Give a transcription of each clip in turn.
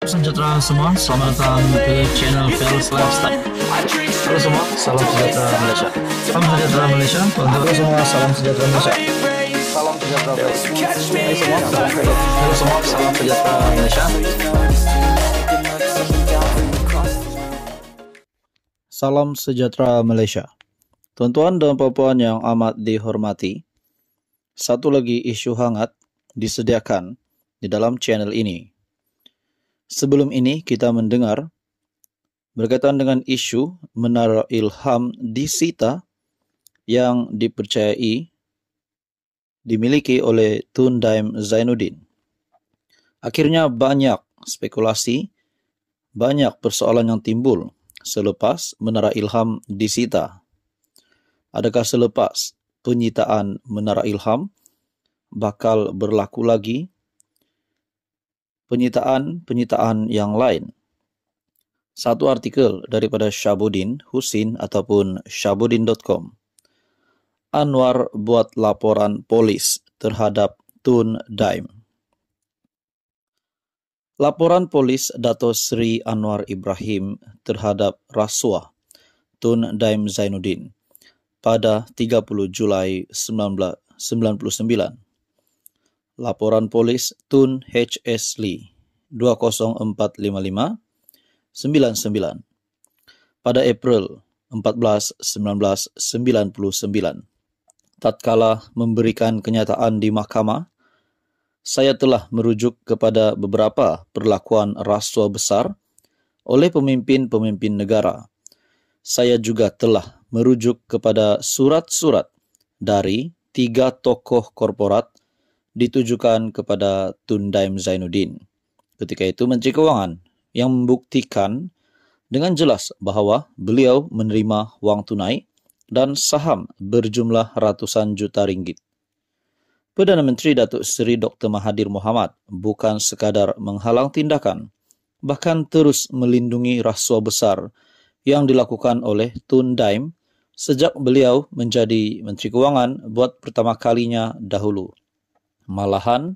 Salam sejahtera semua, selamat datang ke channel Fearless Lifestyle Halo semua, salam sejahtera Malaysia Salam sejahtera Malaysia Halo semua, salam sejahtera Malaysia Salam sejahtera Malaysia Halo semua, salam sejahtera Malaysia Salam sejahtera Malaysia Tuan-tuan dan puan yang amat dihormati Satu lagi isu hangat disediakan di dalam channel ini Sebelum ini kita mendengar berkaitan dengan isu menara ilham disita yang dipercayai dimiliki oleh Tun Daim Zainuddin. Akhirnya banyak spekulasi, banyak persoalan yang timbul selepas menara ilham disita. Adakah selepas penyitaan menara ilham bakal berlaku lagi penyitaan-penyitaan yang lain. Satu artikel daripada Syabudin Husin ataupun syabudin.com. Anwar buat laporan polis terhadap Tun Daim. Laporan polis Dato Sri Anwar Ibrahim terhadap rasuah Tun Daim Zainuddin pada 30 Julai 1999 Laporan Polis Tun H. S. Lee 20455-99 pada April 14-1999 tatkala memberikan kenyataan di mahkamah saya telah merujuk kepada beberapa perlakuan rasuah besar oleh pemimpin-pemimpin negara. Saya juga telah merujuk kepada surat-surat dari tiga tokoh korporat ditujukan kepada Tun Daim Zainuddin. Ketika itu Menteri Kewangan yang membuktikan dengan jelas bahawa beliau menerima wang tunai dan saham berjumlah ratusan juta ringgit. Perdana Menteri Datuk Seri Dr. Mahathir Mohamad bukan sekadar menghalang tindakan, bahkan terus melindungi rasuah besar yang dilakukan oleh Tun Daim sejak beliau menjadi Menteri Kewangan buat pertama kalinya dahulu. Malahan,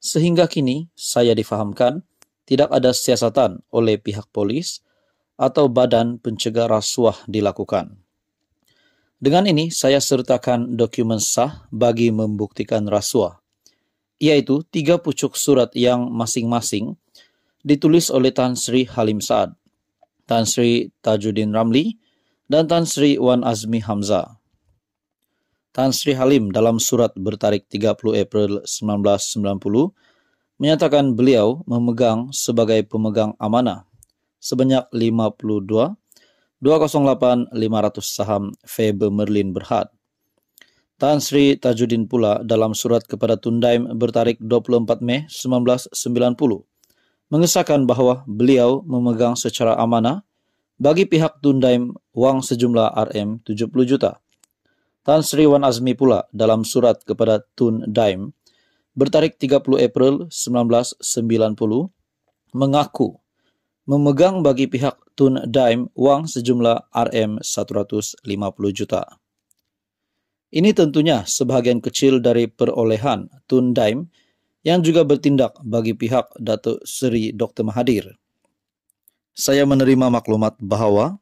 sehingga kini saya difahamkan tidak ada siasatan oleh pihak polis atau badan pencegah rasuah dilakukan. Dengan ini, saya sertakan dokumen sah bagi membuktikan rasuah, yaitu tiga pucuk surat yang masing-masing ditulis oleh Tan Sri Halim Saad, Tan Sri Tajuddin Ramli, dan Tan Sri Wan Azmi Hamzah. Tan Sri Halim dalam surat bertarik 30 April 1990 menyatakan beliau memegang sebagai pemegang amanah sebanyak 52 208 500 saham Febe Merlin Berhad. Tan Sri Tajuddin pula dalam surat kepada Tundaim bertarik 24 Mei 1990 mengesahkan bahwa beliau memegang secara amanah bagi pihak Tundaim wang sejumlah RM 70 juta Tan Sri Wan Azmi pula dalam surat kepada Tun Daim bertarik 30 April 1990 mengaku memegang bagi pihak Tun Daim uang sejumlah RM 150 juta. Ini tentunya sebahagian kecil dari perolehan Tun Daim yang juga bertindak bagi pihak Datuk Seri Dr. Mahathir. Saya menerima maklumat bahawa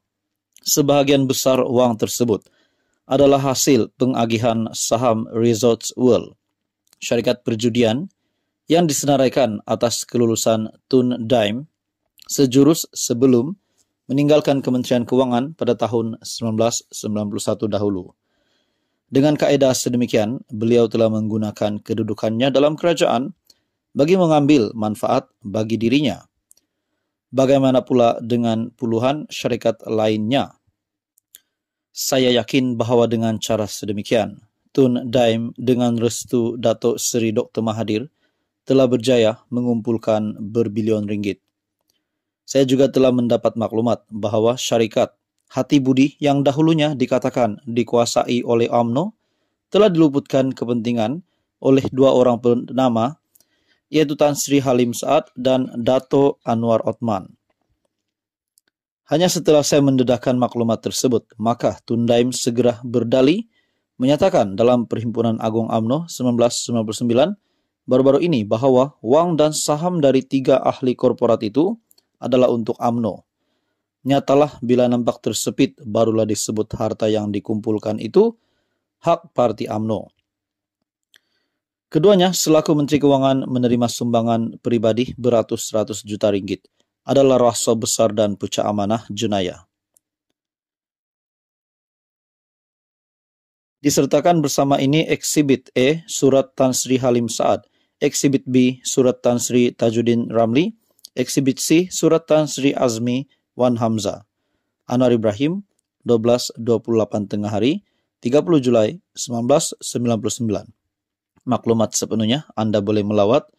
sebahagian besar uang tersebut – adalah hasil pengagihan saham Resorts World, syarikat perjudian yang disenaraikan atas kelulusan Tun Daim sejurus sebelum meninggalkan Kementerian Kewangan pada tahun 1991 dahulu. Dengan kaedah sedemikian, beliau telah menggunakan kedudukannya dalam kerajaan bagi mengambil manfaat bagi dirinya. Bagaimana pula dengan puluhan syarikat lainnya? Saya yakin bahawa dengan cara sedemikian, Tun Daim dengan restu Datuk Seri Dr. Mahathir telah berjaya mengumpulkan berbilion ringgit. Saya juga telah mendapat maklumat bahawa syarikat Hati Budi yang dahulunya dikatakan dikuasai oleh UMNO telah diluputkan kepentingan oleh dua orang bernama iaitu Tan Sri Halim Saad dan Dato Anwar Othman. Hanya setelah saya mendedahkan maklumat tersebut, maka Tundaim segera berdali menyatakan dalam Perhimpunan Agung AMNO 1999 baru-baru ini bahwa uang dan saham dari tiga ahli korporat itu adalah untuk AMNO. Nyatalah bila nampak tersepit barulah disebut harta yang dikumpulkan itu hak parti AMNO. Keduanya selaku Menteri Keuangan menerima sumbangan pribadi beratus-ratus juta ringgit adalah rasa besar dan pucat amanah Junaya. Disertakan bersama ini eksibit E Surat Tan Sri Halim Saad, eksibit B Surat Tan Sri Tajuddin Ramli, eksibit C Surat Tan Sri Azmi Wan Hamza, Anwar Ibrahim 12.28 tengah hari 30 Julai 1999. Maklumat sepenuhnya Anda boleh melawat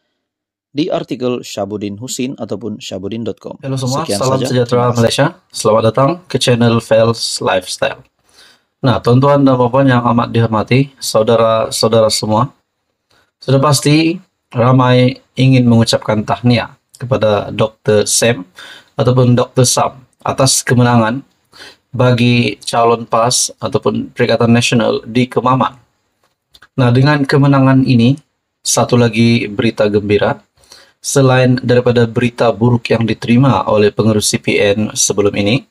di artikel Syabudin Husin ataupun syabudin.com. Halo semua, Sekian salam saja. sejahtera Malaysia. Selamat datang ke channel Fails Lifestyle. Nah, tuan-tuan dan puan yang amat dihormati, saudara-saudara semua, sudah pasti ramai ingin mengucapkan tahniah kepada Dr. Sam ataupun Dr. Sam atas kemenangan bagi calon PAS ataupun Perikatan Nasional di Kemaman. Nah, dengan kemenangan ini, satu lagi berita gembira selain daripada berita buruk yang diterima oleh pengurus CPN sebelum ini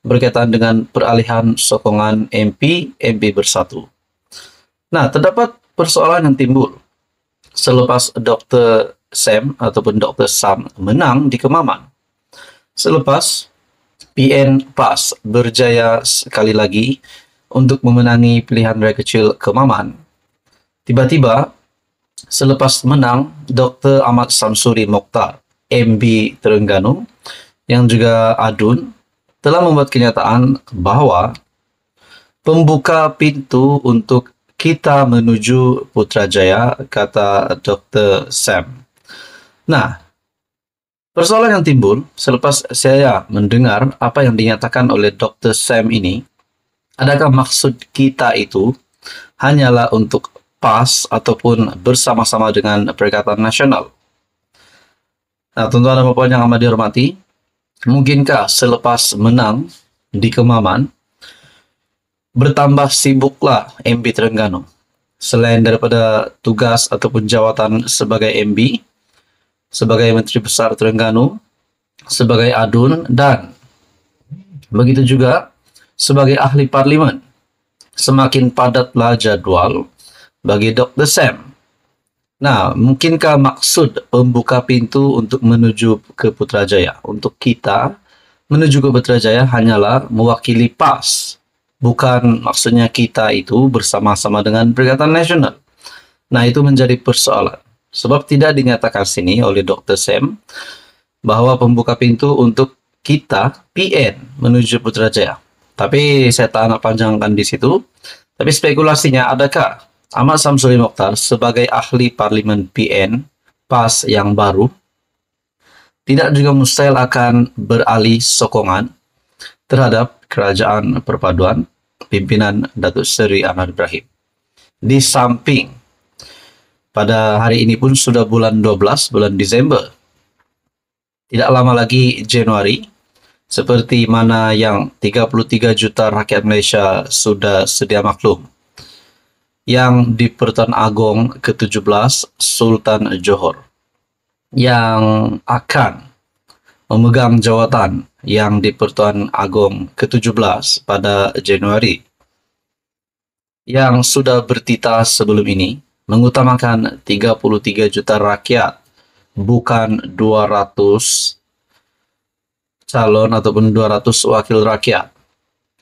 berkaitan dengan peralihan sokongan MP MP Bersatu. Nah, terdapat persoalan yang timbul selepas Dr. Sam ataupun Dr. Sam menang di Kemaman. Selepas PN PAS berjaya sekali lagi untuk memenangi pilihan raya kecil Kemaman. Tiba-tiba Selepas menang, Dr. Ahmad Samsuri Mokhtar, MB Terengganu, yang juga adun, telah membuat kenyataan bahwa pembuka pintu untuk kita menuju Putrajaya, kata Dr. Sam. Nah, persoalan yang timbul selepas saya mendengar apa yang dinyatakan oleh Dr. Sam ini, adakah maksud kita itu hanyalah untuk pas ataupun bersama-sama dengan Perikatan Nasional. Nah, tuan-tuan dan yang amat dihormati, mungkinkah selepas menang di Kemaman, bertambah sibuklah MB Terengganu. Selain daripada tugas ataupun jawatan sebagai MB, sebagai Menteri Besar Terengganu, sebagai adun dan begitu juga sebagai ahli parlimen. Semakin padatlah jadwal, bagi Dr. Sam. Nah, mungkinkah maksud pembuka pintu untuk menuju ke Putrajaya? Untuk kita, menuju ke Putrajaya hanyalah mewakili PAS. Bukan maksudnya kita itu bersama-sama dengan Perikatan Nasional. Nah, itu menjadi persoalan. Sebab tidak dinyatakan sini oleh Dr. Sam bahwa pembuka pintu untuk kita, PN, menuju Putrajaya. Tapi saya tak nak panjangkan di situ. Tapi spekulasinya adakah Ahmad Samsuri Mokhtar sebagai ahli parlimen PN PAS yang baru tidak juga mustahil akan beralih sokongan terhadap kerajaan perpaduan pimpinan Datuk Seri Ahmad Ibrahim. Di samping pada hari ini pun sudah bulan 12 bulan Desember. Tidak lama lagi Januari seperti mana yang 33 juta rakyat Malaysia sudah sedia maklum yang di Pertan Agong ke-17 Sultan Johor yang akan memegang jawatan yang di Pertuan Agong ke-17 pada Januari yang sudah bertita sebelum ini mengutamakan 33 juta rakyat bukan 200 calon ataupun 200 wakil rakyat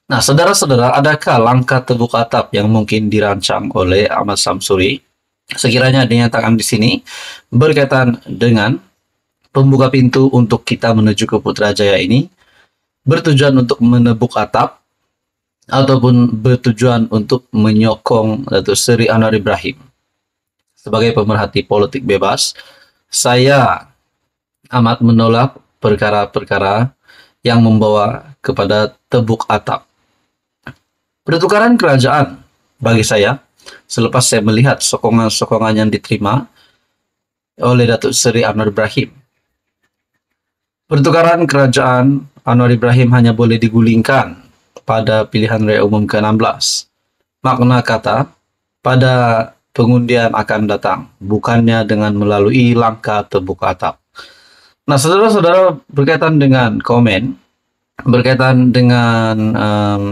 Nah, saudara-saudara, adakah langkah teguk atap yang mungkin dirancang oleh Ahmad Samsuri? Sekiranya dinyatakan di sini berkaitan dengan pembuka pintu untuk kita menuju ke Putrajaya ini bertujuan untuk menebuk atap ataupun bertujuan untuk menyokong Datuk Seri Anwar Ibrahim. Sebagai pemerhati politik bebas, saya amat menolak perkara-perkara yang membawa kepada tebuk atap Pertukaran kerajaan bagi saya, selepas saya melihat sokongan-sokongan yang diterima oleh Datuk Seri Anwar Ibrahim. Pertukaran kerajaan Anwar Ibrahim hanya boleh digulingkan pada pilihan raya umum ke-16. Makna kata, pada pengundian akan datang, bukannya dengan melalui langkah terbuka atap. Nah, saudara-saudara berkaitan dengan komen, berkaitan dengan um,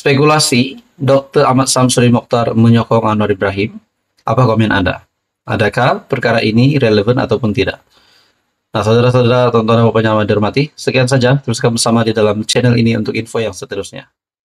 Spekulasi Dr. Ahmad Samsuri Mokhtar menyokong Anwar Ibrahim. Apa komen Anda? Adakah perkara ini relevan ataupun tidak? Nah, saudara-saudara, tontonan bapaknya yang dermati. sekian saja. Teruskan bersama di dalam channel ini untuk info yang seterusnya.